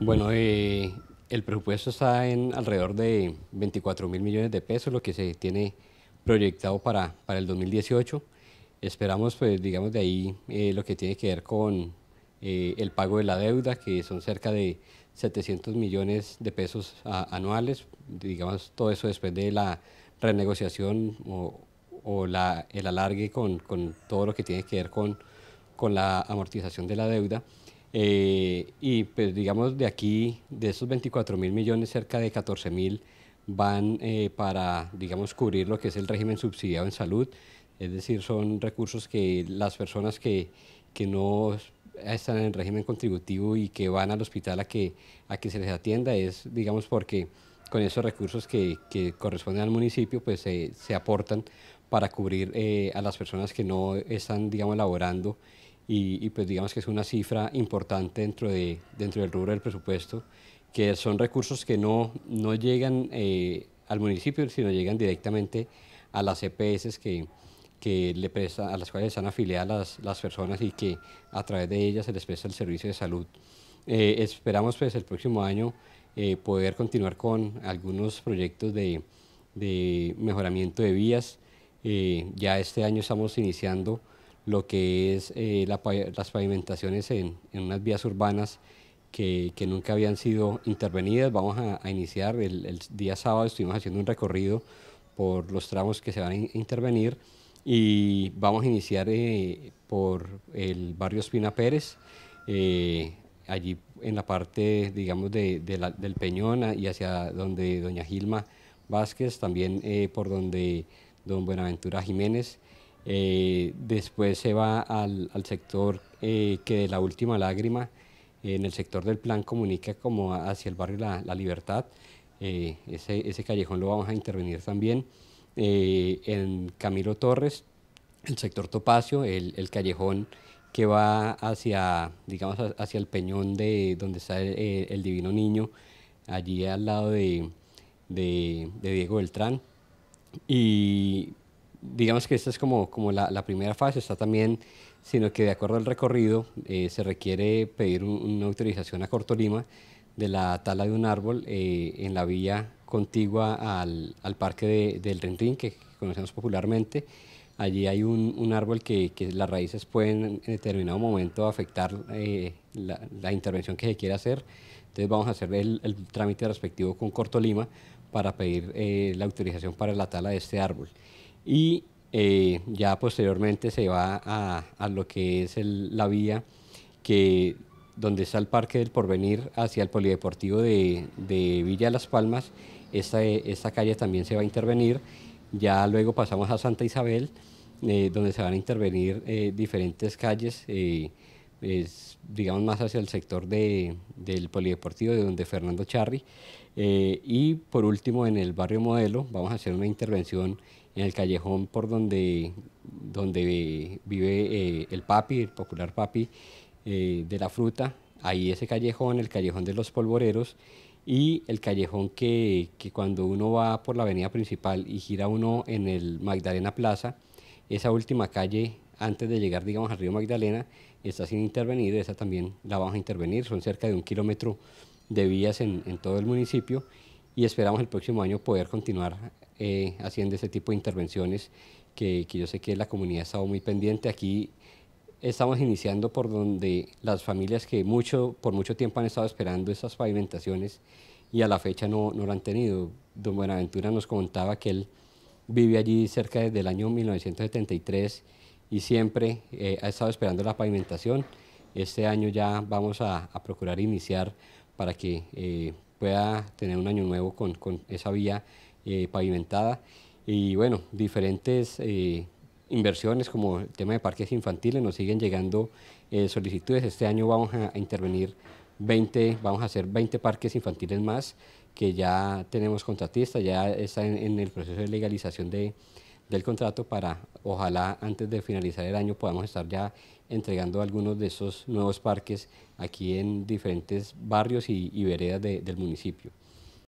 Bueno, eh, el presupuesto está en alrededor de 24 mil millones de pesos, lo que se tiene proyectado para, para el 2018. Esperamos, pues, digamos, de ahí eh, lo que tiene que ver con eh, el pago de la deuda, que son cerca de 700 millones de pesos anuales. Digamos, todo eso después de la renegociación o, la, el alargue con, todo lo que tiene que ver con la amortización de la deuda. Eh, y pues digamos de aquí, de esos 24 mil millones, cerca de 14 mil van eh, para, digamos, cubrir lo que es el régimen subsidiado en salud. Es decir, son recursos que las personas que, no están en el régimen contributivo y que van al hospital a que, a que se les atienda es, digamos, porque con esos recursos que, corresponden al municipio, pues se aportan para cubrir eh, a las personas que no están, digamos, laborando y, pues digamos que es una cifra importante dentro, de, dentro del rubro del presupuesto, que son recursos que no, no llegan eh, al municipio, sino llegan directamente a las EPS que, que le presta, a las cuales están afiliadas las, las, personas y que a través de ellas se les presta el servicio de salud. Eh, esperamos pues el próximo año eh, poder continuar con algunos proyectos de, de mejoramiento de vías. ya este año estamos iniciando lo que es eh, las pavimentaciones en, en, unas vías urbanas que, que, nunca habían sido intervenidas. Vamos a, iniciar el, día sábado, estuvimos haciendo un recorrido por los tramos que se van a intervenir y vamos a iniciar eh, por el barrio Espina Pérez, eh, allí en la parte, digamos, de, del Peñón y hacia donde doña Gilma Vázquez, también por donde don Buenaventura Jiménez. Eh, después se va al, al sector eh, que de la última lágrima, en el sector del plan comunica como hacia el barrio La, la Libertad. Eh, ese, ese, callejón lo vamos a intervenir también. en Camilo Torres, el sector Topacio, el, el callejón que va hacia, digamos, hacia el peñón de donde está el, Divino Niño, allí al lado de, de, de, Diego Beltrán. Y digamos que esta es como, como la, la, primera fase, está también, sino que de acuerdo al recorrido eh, se requiere pedir una autorización a Cortolima de la tala de un árbol eh, en la vía contigua al, al parque del rentín que conocemos popularmente. Allí hay un, un árbol que, que, las raíces pueden en determinado momento afectar eh, la, la, intervención que se quiere hacer. Entonces vamos a hacer el, el trámite respectivo con Cortolima para pedir la autorización para la tala de este árbol y eh, ya posteriormente se va a, a lo que es la vía que donde está el Parque del Porvenir hacia el Polideportivo de, de Villa Las Palmas. Esta, esta, calle también se va a intervenir. Ya luego pasamos a Santa Isabel, eh, donde se van a intervenir eh, diferentes calles digamos, más hacia el sector del polideportivo, de donde Fernando Charri. Eh, y por último, en el barrio Modelo, vamos a hacer una intervención en el callejón por donde, donde vive eh, el papi, el popular papi eh, de la fruta. Ahí ese callejón, el callejón de los polvoreros y el callejón que, que cuando uno va por la avenida principal y gira uno en el Magdalena Plaza, esa última calle antes de llegar, digamos, al río Magdalena, está sin intervenir, esa también la vamos a intervenir, son cerca de un kilómetro de vías en, todo el municipio y esperamos el próximo año poder continuar eh, haciendo ese tipo de intervenciones que, que, yo sé que la comunidad ha estado muy pendiente. Aquí estamos iniciando por donde las familias que mucho, por mucho tiempo han estado esperando esas pavimentaciones y a la fecha no, no lo han tenido. Don Buenaventura nos contaba que él vive allí cerca desde el año 1973 y siempre eh, ha estado esperando la pavimentación. Este año ya vamos a, procurar iniciar para que eh, pueda tener un año nuevo con, con esa vía eh, pavimentada. Y bueno, diferentes inversiones como el tema de parques infantiles nos siguen llegando solicitudes. Este año vamos a, intervenir 20, vamos a hacer 20 parques infantiles más que ya tenemos contratistas, ya están en, en el proceso de legalización de, del contrato para, ojalá antes de finalizar el año podamos estar ya entregando algunos de esos nuevos parques aquí en diferentes barrios y, veredas del municipio.